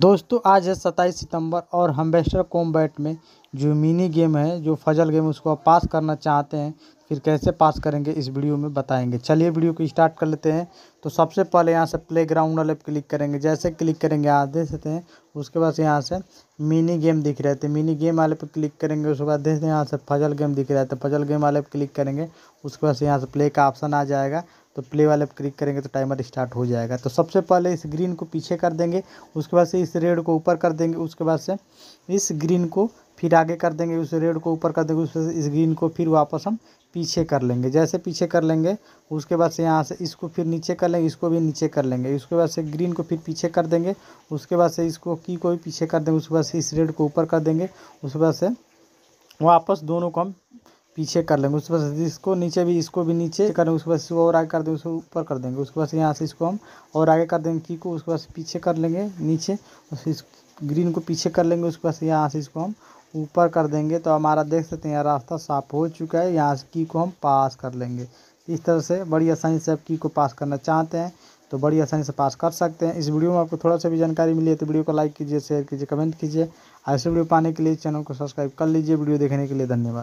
दोस्तों आज है सत्ताईस सितंबर और हम्बेस्टर कॉम्बैट में जो मिनी गेम है जो फजल गेम उसको आप पास करना चाहते हैं फिर कैसे पास करेंगे इस वीडियो में बताएंगे चलिए वीडियो को स्टार्ट कर लेते हैं तो सबसे पहले यहाँ से प्ले ग्राउंड वाले क्लिक करेंगे जैसे क्लिक करेंगे यहाँ देख सकते हैं उसके बाद यहाँ से मिनी गेम दिख रहे थे मिनी गेम वाले पर क्लिक करेंगे उसके बाद देखते हैं यहाँ से फजल गेम दिख रहे थे तो फजल गेम वाले पर क्लिक करेंगे उसके बाद यहाँ से प्ले का ऑप्शन आ जाएगा तो प्ले वाले पर क्लिक करेंगे तो टाइमर स्टार्ट हो जाएगा तो सबसे पहले इस ग्रीन को पीछे कर देंगे उसके बाद से इस रेड को ऊपर कर देंगे उसके बाद से इस ग्रीन को फिर आगे कर देंगे उस रेड को ऊपर कर देंगे उस इस ग्रीन को फिर वापस हम पीछे कर लेंगे जैसे पीछे कर लेंगे उसके बाद से यहाँ से इसको फिर नीचे कर लेंगे इसको भी नीचे कर लेंगे उसके बाद से ग्रीन को फिर पीछे कर देंगे उसके बाद से इसको की को भी पीछे कर देंगे उसके बाद से इस रेड को ऊपर कर देंगे उसके बाद से वापस दोनों को हम पीछे कर लेंगे उसके बाद इसको नीचे भी इसको भी नीचे कर लेंगे उसके बाद इसको और आगे कर देंगे उसको ऊपर कर देंगे उसके बाद यहाँ से इसको हम और आगे कर देंगे की को उसके बाद पीछे कर लेंगे नीचे उस ग्रीन को पीछे कर लेंगे उसके बाद यहाँ से इसको हम ऊपर कर देंगे तो हमारा देख सकते हैं यहाँ रास्ता साफ हो चुका है यहाँ से की को हम पास कर लेंगे इस तरह से बड़ी आसानी से आप की को पास करना चाहते हैं तो बड़ी आसानी से पास कर सकते हैं इस वीडियो में आपको थोड़ा सा भी जानकारी मिली है तो वीडियो को लाइक कीजिए शेयर कीजिए कमेंट कीजिए ऐसे वीडियो पाने के लिए चैनल को सब्सक्राइब कर लीजिए वीडियो देखने के लिए धन्यवाद